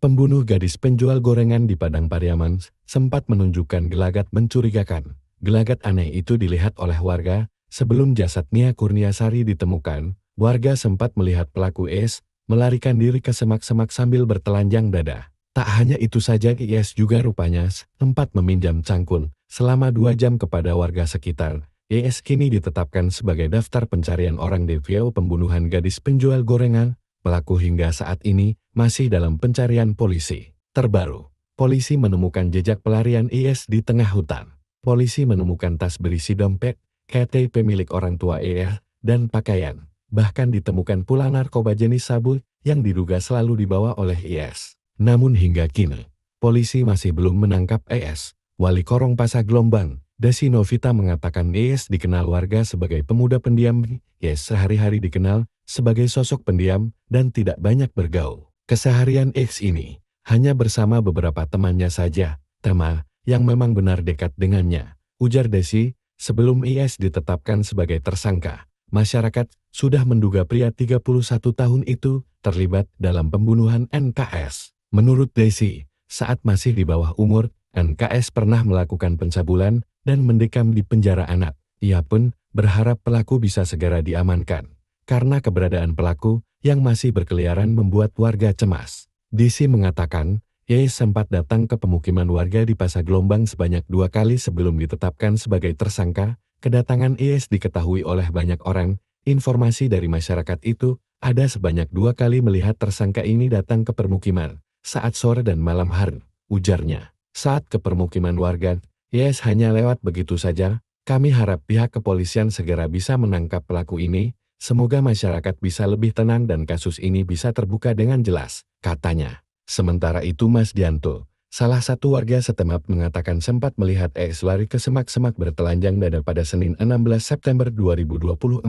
Pembunuh gadis penjual gorengan di Padang Pariaman sempat menunjukkan gelagat mencurigakan. Gelagat aneh itu dilihat oleh warga sebelum jasad Nia Kurniasari ditemukan. Warga sempat melihat pelaku es melarikan diri ke semak-semak sambil bertelanjang dada. Tak hanya itu saja ES juga rupanya sempat meminjam cangkul selama dua jam kepada warga sekitar. ES kini ditetapkan sebagai daftar pencarian orang DVO pembunuhan gadis penjual gorengan. Pelaku hingga saat ini masih dalam pencarian polisi. Terbaru, polisi menemukan jejak pelarian IS di tengah hutan. Polisi menemukan tas berisi dompet, KTP milik orang tua IS, dan pakaian. Bahkan ditemukan pula narkoba jenis sabu yang diduga selalu dibawa oleh IS. Namun hingga kini, polisi masih belum menangkap IS. Wali Korong Pasar Gelombang, Desi Novita, mengatakan IS dikenal warga sebagai pemuda pendiam. IS sehari-hari dikenal sebagai sosok pendiam dan tidak banyak bergaul. Keseharian X ini hanya bersama beberapa temannya saja, tema yang memang benar dekat dengannya. Ujar Desi, sebelum IS ditetapkan sebagai tersangka, masyarakat sudah menduga pria 31 tahun itu terlibat dalam pembunuhan NKS. Menurut Desi, saat masih di bawah umur, NKS pernah melakukan pencabulan dan mendekam di penjara anak. Ia pun berharap pelaku bisa segera diamankan karena keberadaan pelaku yang masih berkeliaran membuat warga cemas. DC mengatakan, Ye sempat datang ke pemukiman warga di Pasar Gelombang sebanyak dua kali sebelum ditetapkan sebagai tersangka. Kedatangan IS diketahui oleh banyak orang. Informasi dari masyarakat itu, ada sebanyak dua kali melihat tersangka ini datang ke permukiman saat sore dan malam hari, ujarnya. Saat ke permukiman warga, Yes hanya lewat begitu saja. Kami harap pihak kepolisian segera bisa menangkap pelaku ini, Semoga masyarakat bisa lebih tenang dan kasus ini bisa terbuka dengan jelas, katanya. Sementara itu Mas Dianto, salah satu warga setempat mengatakan sempat melihat ES lari ke semak-semak bertelanjang dada pada Senin 16 September 2024.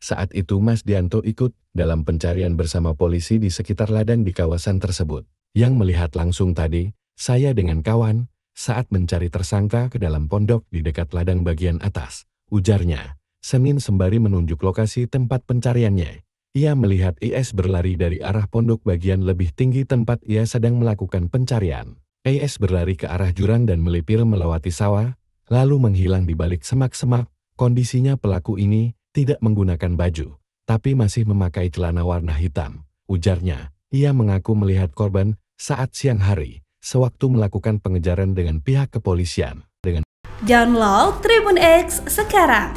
Saat itu Mas Dianto ikut dalam pencarian bersama polisi di sekitar ladang di kawasan tersebut. Yang melihat langsung tadi, saya dengan kawan, saat mencari tersangka ke dalam pondok di dekat ladang bagian atas, ujarnya. Senin sembari menunjuk lokasi tempat pencariannya. Ia melihat IS berlari dari arah pondok bagian lebih tinggi tempat ia sedang melakukan pencarian. IS berlari ke arah jurang dan melipir melewati sawah, lalu menghilang di balik semak-semak. Kondisinya pelaku ini tidak menggunakan baju, tapi masih memakai celana warna hitam. Ujarnya, ia mengaku melihat korban saat siang hari, sewaktu melakukan pengejaran dengan pihak kepolisian. Dengan Download Tribun X sekarang